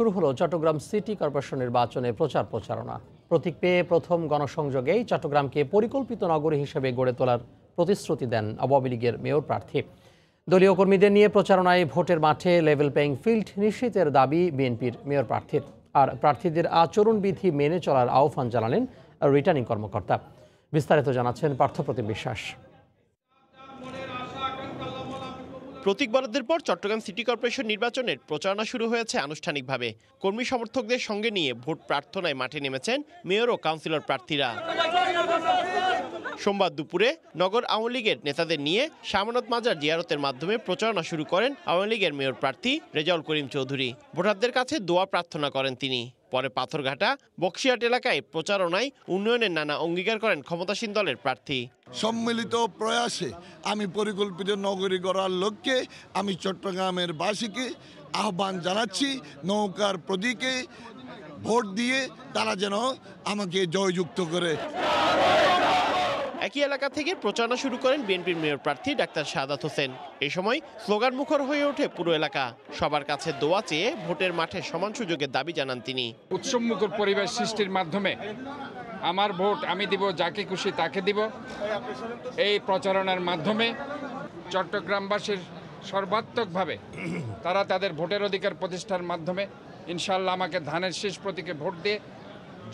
শুরু হলো Chittagong city corporation নির্বাচনে প্রচার প্রচারণা প্রতীক পেয়ে প্রথম গণসংযোগেই চট্টগ্রামকে পরিকল্পিত নগরী হিসেবে গড়ে তোলার প্রতিশ্রুতি দেন আওয়ামী লীগের মেয়র প্রার্থী দলীয় কর্মীদের নিয়ে প্রচারণায় ভোটের মাঠে লেভেল প্লেয়িং ফিল্ড নিশ্চিতের দাবি বিএনপির মেয়র প্রার্থীর আর প্রার্থীদের আচরণবিধি মেনে চলার আহ্বান জানালেন রিটার্নিং কর্মকর্তা বিস্তারিত জানাচ্ছেন পার্থপ্রতিম বিশ্বাস প্রতীক বরাদ্দের পর চট্টগ্রাম সিটি কর্পোরেশন নির্বাচনের প্রচারণা শুরু হয়েছে আনুষ্ঠানিকভাবে কর্মী সমর্থকদের সঙ্গে নিয়ে ভোট প্রার্থনায় মাঠে নেমেছেন মেয়র ও কাউন্সিলর প্রার্থীরা সোমবার দুপুরে নগর আওয়ামী লীগের নেতাদের নিয়ে সামানত মাজার জিয়ারতের মাধ্যমে প্রচারণা শুরু করেন আওয়ামী লীগের মেয়র প্রার্থী রেজাউল করিম চৌধুরী ভোটারদের কাছে দোয়া প্রার্থনা করেন তিনি পরে পাথরঘাটা বক্সিয়াট এলাকায় প্রচারণায় উন্নয়নের নানা অঙ্গীকার করেন ক্ষমতাসীন দলের প্রার্থী সম্মিলিত প্রয়াসে আমি পরিকল্পিত নগরী গড়ার লক্ষ্যে আমি চট্টগ্রামের বাসীকে আহ্বান জানাচ্ছি নৌকার প্রদীকে ভোট দিয়ে তারা যেন আমাকে জয়যুক্ত করে একই এলাকা থেকে প্রচারণা শুরু করেন বিএনপির মেয়র প্রার্থী ডাক্তার সাদাত হোসেন এ সময় স্লোগান মুখর হয়ে ওঠে পুরো এলাকা সবার কাছে দোয়া চেয়ে ভোটের মাঠে সমান সুযোগের দাবি জানান তিনি উৎসবমুখর পরিবেশ সৃষ্টির মাধ্যমে আমার ভোট আমি দিব যাকে খুশি তাকে দিব এই প্রচারণার মাধ্যমে চট্টগ্রামবাসীর সর্বাত্মকভাবে তারা তাদের ভোটের অধিকার প্রতিষ্ঠার মাধ্যমে ইনশাল্লাহ আমাকে ধানের শেষ প্রতীকে ভোট দিয়ে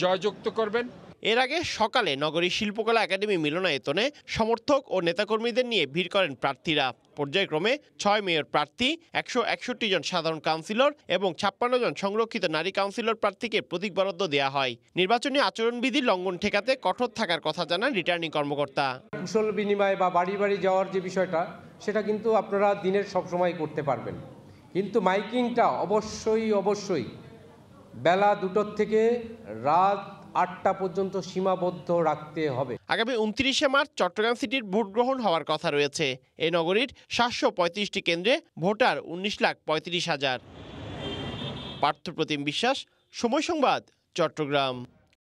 জয়যুক্ত করবেন এর আগে সকালে নগরী শিল্পকলা একাডেমি মিলনায়তনে সমর্থক ও নেতাকর্মীদের নিয়ে ভিড় করেন প্রার্থীরা পর্যায়ক্রমে ছয় মেয়র প্রার্থী একশো একষট্টি জন সাধারণ কাউন্সিলর এবং ছাপ্পান্ন জন সংরক্ষিত নারী কাউন্সিলর প্রার্থীকে প্রতীক বরাদ্দ দেওয়া হয় নির্বাচনী আচরণবিধি লঙ্ঘন ঠেকাতে কঠোর থাকার কথা জানান রিটার্নিং কর্মকর্তা কুশল বিনিময় বা বাড়ি বাড়ি যাওয়ার যে বিষয়টা সেটা কিন্তু আপনারা দিনের সবসময় করতে পারবেন কিন্তু মাইকিংটা অবশ্যই অবশ্যই বেলা দুটোর থেকে রাত আটটা পর্যন্ত সীমাবদ্ধ রাখতে হবে আগামী উনত্রিশে মার্চ চট্টগ্রাম সিটির ভোট গ্রহণ হওয়ার কথা রয়েছে এ নগরীর সাতশো পঁয়ত্রিশটি কেন্দ্রে ভোটার উনিশ লাখ পঁয়ত্রিশ হাজার পার্থপ্রতিম বিশ্বাস সময় সংবাদ চট্টগ্রাম